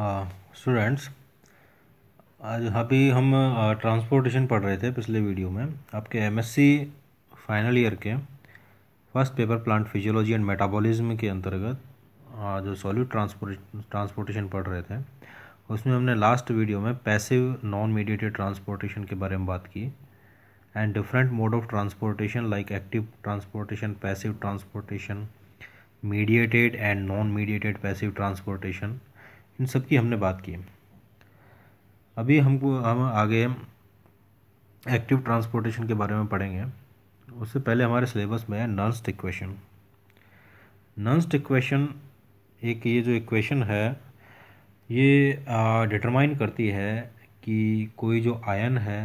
Students हाँ, आज अभी हम ट्रांसपोर्टेशन पढ़ रहे थे पिछले वीडियो में आपके एमएससी फाइनल ईयर के first paper plant physiology and metabolism के अंतर्गत जो सॉलिड ट्रांसपोर्ट ट्रांसपोर्टेशन पढ़ रहे थे उसमें हमने लास्ट वीडियो में पैसिव नॉन मीडिएटेड ट्रांसपोर्टेशन के बारे में बात की and different mode of transportation like active transportation passive transportation mediated and non mediated passive transportation इन सब की हमने बात की अभी हमको हम आगे एक्टिव ट्रांसपोर्टेशन के बारे में पढ़ेंगे उससे पहले हमारे सिलेबस में है नॉन इक्वेशन क्वेश्चन इक्वेशन एक ये जो इक्वेशन है ये डिटरमाइन करती है कि कोई जो आयन है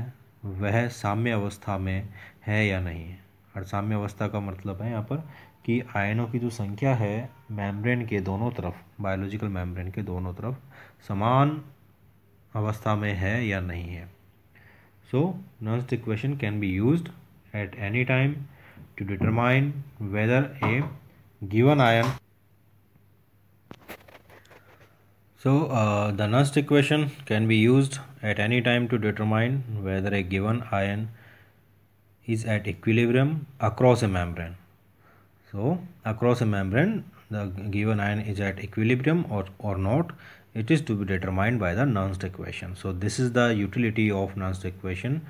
वह साम्य अवस्था में है या नहीं और साम्य अवस्था का मतलब है यहाँ पर कि आयनों की जो संख्या है मैम्ब्रेन के दोनों तरफ बायोलॉजिकल मैम्ब्रेन के दोनों तरफ समान अवस्था में है या नहीं है so Nernst equation can be use at any time to determine whether a given ion so the Nernst equation can be use at any time to determine whether a given ion is at equilibrium across a membrane So across a membrane the given ion is at equilibrium or, or not it is to be determined by the Nernst equation. So this is the utility of Nernst equation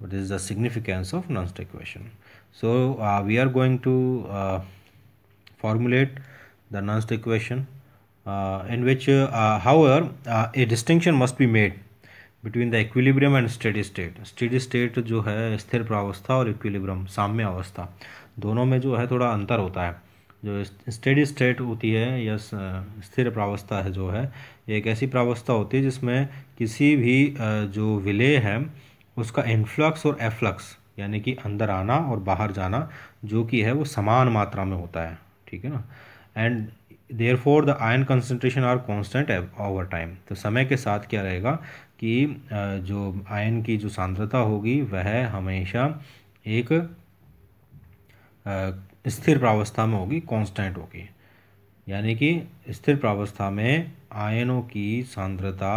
this is the significance of Nernst equation. So uh, we are going to uh, formulate the Nernst equation uh, in which uh, however uh, a distinction must be made between the equilibrium and steady state. Steady state जो है स्थिर प्रावस्था और equilibrium साम्य अवस्था दोनों में जो है थोड़ा अंतर होता है जो स्टेडी स्टेट होती है या स्थिर प्रावस्था है जो है एक ऐसी प्रावस्था होती है जिसमें किसी भी जो विलय है उसका इन्फ्लक्स और एफ्लक्स यानी कि अंदर आना और बाहर जाना जो कि है वो समान मात्रा में होता है ठीक है ना and there for the ion concentration are constant over time तो समय के साथ क्या रहेगा कि जो आयन की जो सांद्रता होगी वह हमेशा एक स्थिर प्रावस्था में होगी कांस्टेंट होगी यानी कि स्थिर प्रावस्था में आयनों की सांद्रता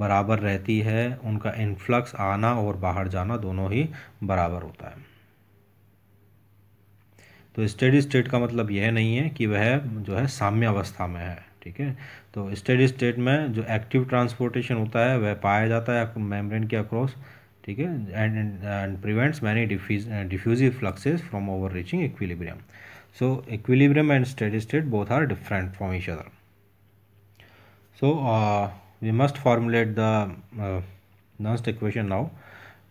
बराबर रहती है उनका इन्फ्लक्स आना और बाहर जाना दोनों ही बराबर होता है तो स्टेडी स्टेट का मतलब यह नहीं है कि वह जो है साम्य अवस्था में है ठीक है तो स्टेडी स्टेट में जो एक्टिव ट्रांसपोर्टेशन होता है वह पाया जाता है मेम्ब्रेन के अक्रॉस ठीक है and and prevents many diffusive fluxes from over reaching equilibrium so equilibrium and steady state both are different from each other so uh, we must formulate the uh, Nernst equation now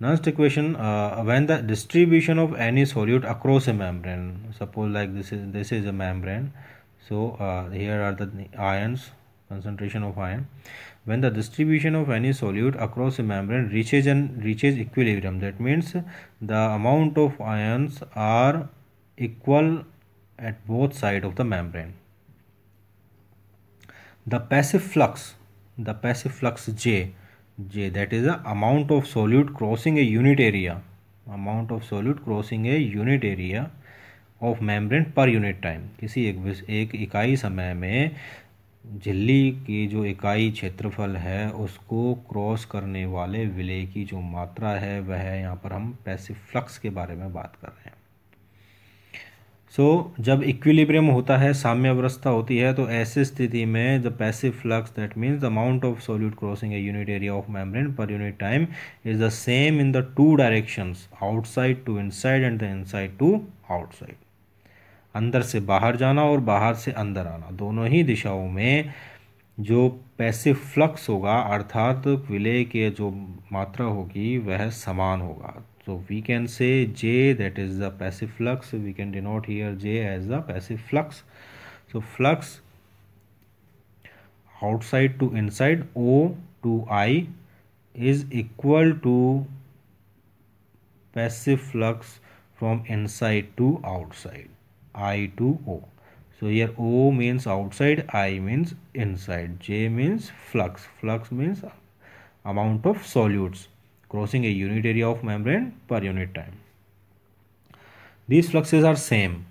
Nernst equation uh, when the distribution of any solute across a membrane suppose like this is this is a membrane so here are the ions concentration of iron when the distribution of any solute across a membrane reaches and reaches equilibrium that means the amount of ions are equal at both side of the membrane the passive flux the passive flux j j that is the amount of solute crossing a unit area amount of solute crossing a unit area of membrane per unit time किसी एक एक इकाई समय में झिल्ली की जो इकाई क्षेत्रफल है उसको क्रॉस करने वाले विलय की जो मात्रा है वह यहाँ पर हम पैसिव फ्लक्स के बारे में बात कर रहे हैं सो so, जब इक्विलिब्रियम होता है साम्य अवस्था होती है तो ऐसी स्थिति में the passive flux that means the amount of solute crossing a unit area of membrane per unit time is the same in the two directions outside to inside and the inside to outside अंदर से बाहर जाना और बाहर से अंदर आना दोनों ही दिशाओं में जो पैसिव फ्लक्स होगा अर्थात विलय के जो मात्रा होगी वह समान होगा तो we can say J that is the passive flux we can denote here J as the passive flux so flux outside to inside O to I is equal to passive flux from inside to outside I to O. So here O means outside, I means inside, J means flux, flux means amount of solutes crossing a unit area of membrane per unit time. These fluxes are same,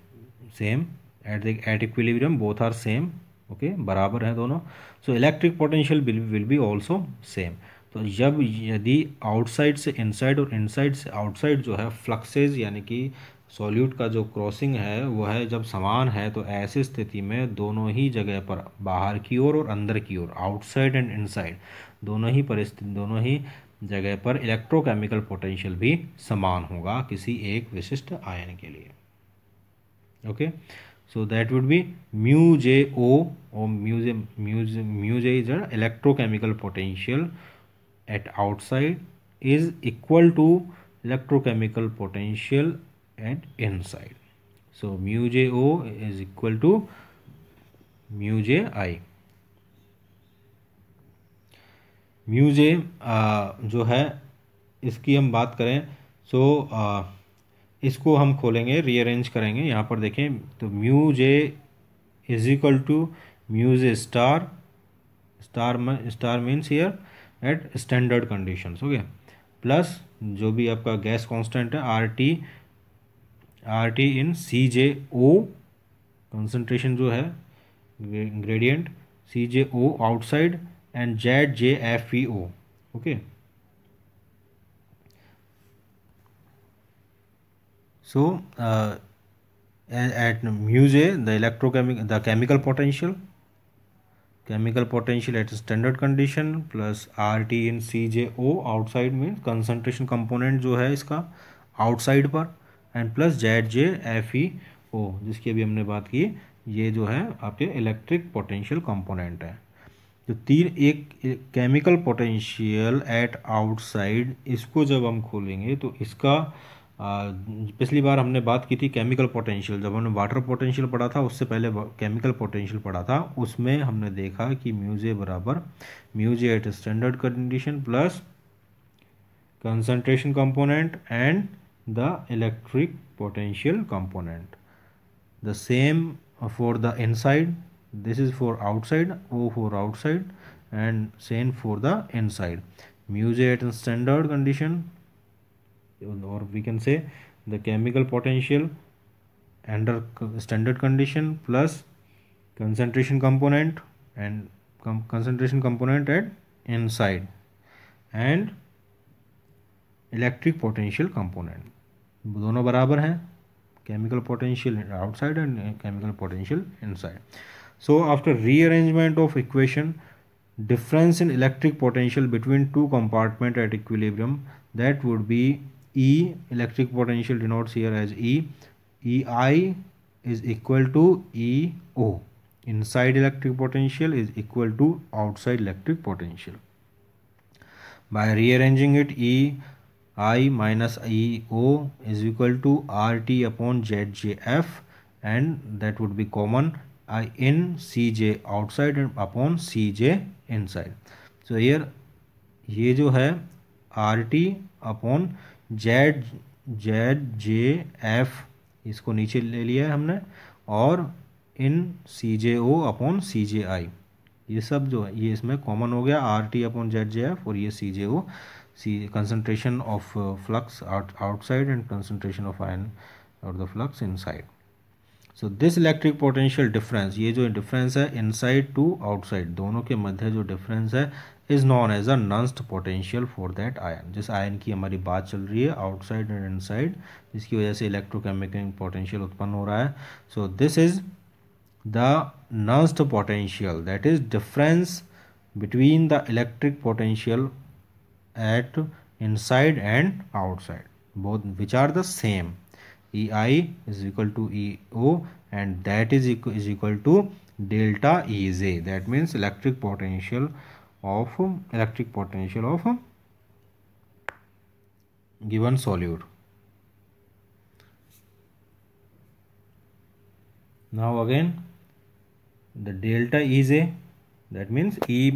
same at the at equilibrium both are same, okay, बराबर हैं दोनों. So electric potential will, will be also same. तो जब यदि outside से inside और inside से outside जो है फ्लक्सेज यानी कि सॉल्यूट का जो क्रॉसिंग है वह है जब समान है तो ऐसी स्थिति में दोनों ही जगह पर बाहर की ओर और अंदर की ओर आउटसाइड एंड इनसाइड दोनों ही परिस्थिति दोनों ही जगह पर इलेक्ट्रोकेमिकल पोटेंशियल भी समान होगा किसी एक विशिष्ट आयन के लिए okay so that would be mu J O और mu J mu J mu J is electrochemical potential at outside is equal to electrochemical potential and inside so mu j o is equal to mu j i mu j uh, जो है इसकी हम बात करें सो so, uh, इसको हम खोलेंगे rearrange करेंगे यहाँ पर देखें तो mu J is equal to mu J star star star means here at standard conditions okay plus जो भी आपका गैस कांस्टेंट है R T R T in C J O concentration जो है gradient C J O outside and Z J F E O okay so at mu J the electrochemical the chemical potential chemical potential at standard condition plus R T in C J O outside mean concentration component जो है इसका outside पर and plus Z J F E O जिसकी अभी हमने बात की ये जो है आपके इलेक्ट्रिक पोटेंशियल कंपोनेंट है तो तीन एक केमिकल पोटेंशियल एट आउटसाइड इसको जब हम खोलेंगे तो इसका पिछली बार हमने बात की थी केमिकल पोटेंशियल जब हमने वाटर पोटेंशियल पढ़ा था उससे पहले केमिकल पोटेंशियल पढ़ा था उसमें हमने देखा कि म्यूजे बराबर mu J at standard condition plus concentration component and the electric potential component the same for the inside this is for outside o for outside and same for the inside mu j at standard condition or we can say the chemical potential under standard condition plus concentration component and com concentration component at inside and electric potential component दोनों बराबर हैं chemical potential outside and chemical potential inside so after rearrangement of equation difference in electric potential between two compartment at equilibrium that would be E electric potential denotes here as E E I is equal to E O inside electric potential is equal to outside electric potential by rearranging it E I minus E O is equal to R T upon Z J F and that would be common I in C J outside and upon C J inside so यर ये जो है R T upon Z Z J F इसको नीचे ले लिया है हमने और इन C J O upon C J आई ये सब जो है ये इसमें कॉमन हो गया R T upon Z J F और ये C J O see concentration of uh, flux out outside and concentration of ion or the flux inside so this electric potential difference ye jo difference hai inside to outside dono ke madhya jo difference hai is known as a nonst potential for that ion jis ion ki hamari baat chal rahi hai outside and inside jiski wajah se electrochemical potential utpann ho raha hai so this is the nonst potential that is difference between the electric potential at inside and outside both which are the same ei is equal to eo and that is equal, is equal to delta ej that means electric potential of electric potential of given solute now again the delta ej that means e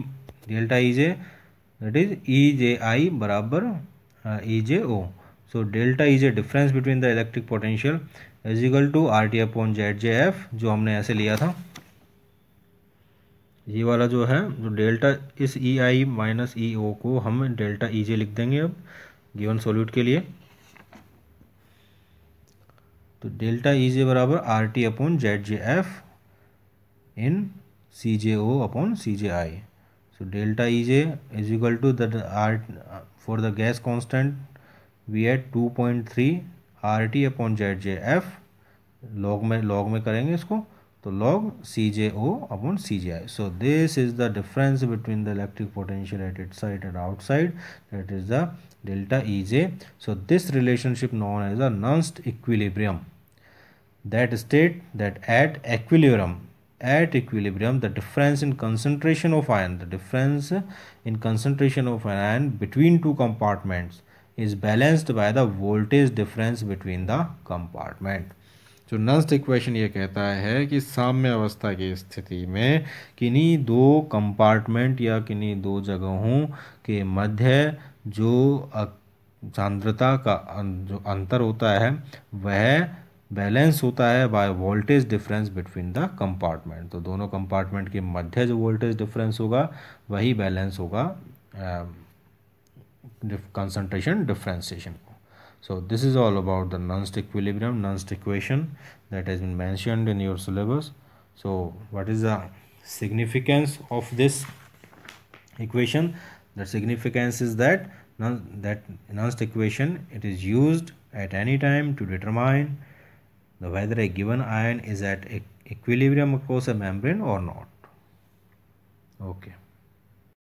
delta ej is E J I बराबर E J O so delta is a difference the the electric potential is equal to R T upon Z J F जो हमने ऐसे लिया था ये वाला जो है जो डेल्टा इस ई आई माइनस ई ओ को हम डेल्टा ई जे लिख देंगे अब गिवन सोल्यूट के लिए तो डेल्टा ई जे बराबर R T upon Z J F in C J O upon C J I so delta ej is equal to the r for the gas constant we had 2.3 rt upon zjf log में log में करेंगे इसको तो log cjo upon cji so this is the difference between the electric potential at its side and outside that is the delta ej so this relationship known as the nernst equilibrium that state that at equilibrium at equilibrium the difference in concentration of ion the difference in concentration of an ion between two compartments is balanced by the voltage difference between the compartment जो नंस्ट equation ये कहता है कि साम्य अवस्था की स्थिति में किन्हीं दो कंपार्टमेंट या किन्हीं दो जगहों के मध्य जो सांद्रता का जो अंतर होता है वह बैलेंस होता है by voltage difference between the compartment तो दोनों कंपार्टमेंट के मध्य जो वोल्टेज डिफरेंस होगा वही बैलेंस होगा कंसंट्रेशन डिफ्रेंसिएशन को so this is all about the non stick विलिब्रियम non स्टिक्वेशन that is been mentioned in your syllabus so what is the significance of this equation the significance is that non that non स्टिक्वेशन it is use at any time to determined whether a given ion is at equilibrium across a membrane or not okay